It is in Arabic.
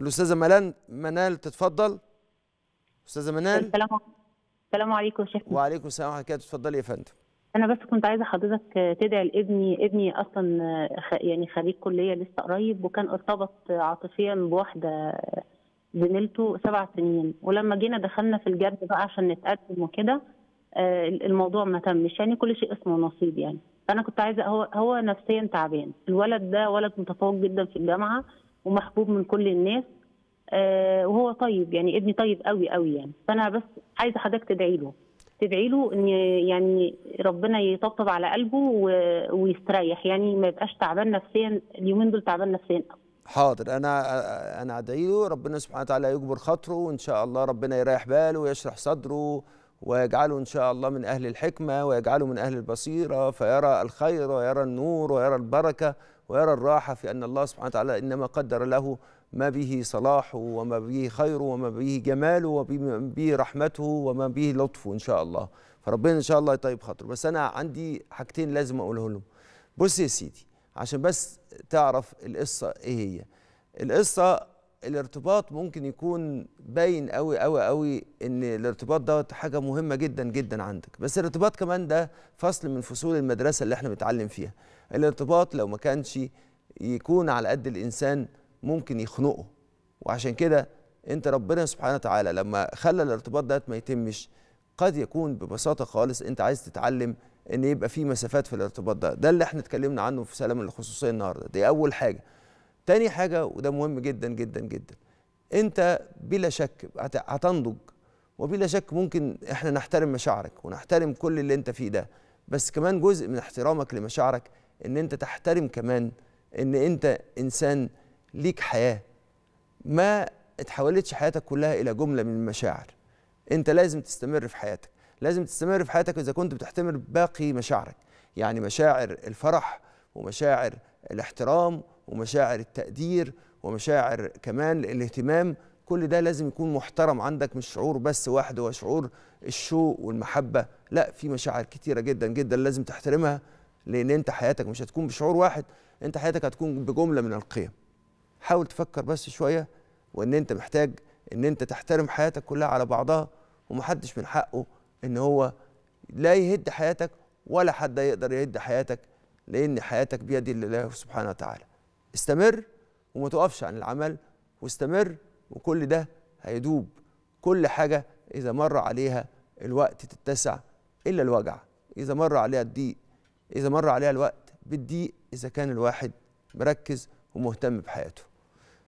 الاستاذه ملان منال تتفضل استاذه منال السلام السلام عليكم يا شيخ وعليكم السلام ورحمه الله اتفضلي يا فندم انا بس كنت عايزه حضرتك تدعي لابني ابني اصلا يعني خريج كليه لسه قريب وكان ارتبط عاطفيا بواحده زميلته سبع سنين ولما جينا دخلنا في الجد بقى عشان نتقدم وكده آه، الموضوع ما تمش يعني كل شيء اسمه نصيب يعني فانا كنت عايزه هو هو نفسيا تعبان الولد ده ولد متفوق جدا في الجامعه ومحبوب من كل الناس آه وهو طيب يعني ابني طيب قوي قوي يعني فانا بس عايزه حضرتك تدعي له تدعي له ان يعني ربنا يطبطب على قلبه ويستريح يعني ما يبقاش تعبان نفسيا اليومين دول تعبان نفسيا حاضر انا انا ادعي له ربنا سبحانه وتعالى يجبر خاطره وان شاء الله ربنا يريح باله ويشرح صدره ويجعله إن شاء الله من أهل الحكمة ويجعله من أهل البصيرة فيرى الخير ويرى النور ويرى البركة ويرى الراحة في أن الله سبحانه وتعالى إنما قدر له ما به صلاحه وما به خيره وما به جماله وما به رحمته وما به لطفه إن شاء الله فربنا إن شاء الله يطيب خاطره بس أنا عندي حاجتين لازم أقوله لهم بص يا سيدي عشان بس تعرف القصة إيه هي القصة الارتباط ممكن يكون باين قوي قوي قوي ان الارتباط دوت حاجه مهمه جدا جدا عندك بس الارتباط كمان ده فصل من فصول المدرسه اللي احنا بنتعلم فيها الارتباط لو ما كانش يكون على قد الانسان ممكن يخنقه وعشان كده انت ربنا سبحانه وتعالى لما خلى الارتباط ده ما يتمش قد يكون ببساطه خالص انت عايز تتعلم ان يبقى في مسافات في الارتباط ده ده اللي احنا اتكلمنا عنه في سلام الخصوصيه النهارده دي اول حاجه تاني حاجه وده مهم جدا جدا جدا انت بلا شك هتنضج وبلا شك ممكن احنا نحترم مشاعرك ونحترم كل اللي انت فيه ده بس كمان جزء من احترامك لمشاعرك ان انت تحترم كمان ان انت انسان ليك حياه ما اتحولتش حياتك كلها الى جمله من المشاعر انت لازم تستمر في حياتك لازم تستمر في حياتك اذا كنت بتحتمل باقي مشاعرك يعني مشاعر الفرح ومشاعر الاحترام ومشاعر التقدير ومشاعر كمان الاهتمام كل ده لازم يكون محترم عندك مش شعور بس واحد هو شعور الشوق والمحبة لا في مشاعر كتيرة جدا جدا لازم تحترمها لأن أنت حياتك مش هتكون بشعور واحد أنت حياتك هتكون بجملة من القيم حاول تفكر بس شوية وأن أنت محتاج أن أنت تحترم حياتك كلها على بعضها ومحدش من حقه أن هو لا يهد حياتك ولا حد يقدر يهد حياتك لأن حياتك بيد الله سبحانه وتعالى استمر وما توقفش عن العمل واستمر وكل ده هيدوب كل حاجة إذا مر عليها الوقت تتسع إلا الوجع إذا مر عليها الضيق إذا مر عليها الوقت بتضيق إذا كان الواحد مركز ومهتم بحياته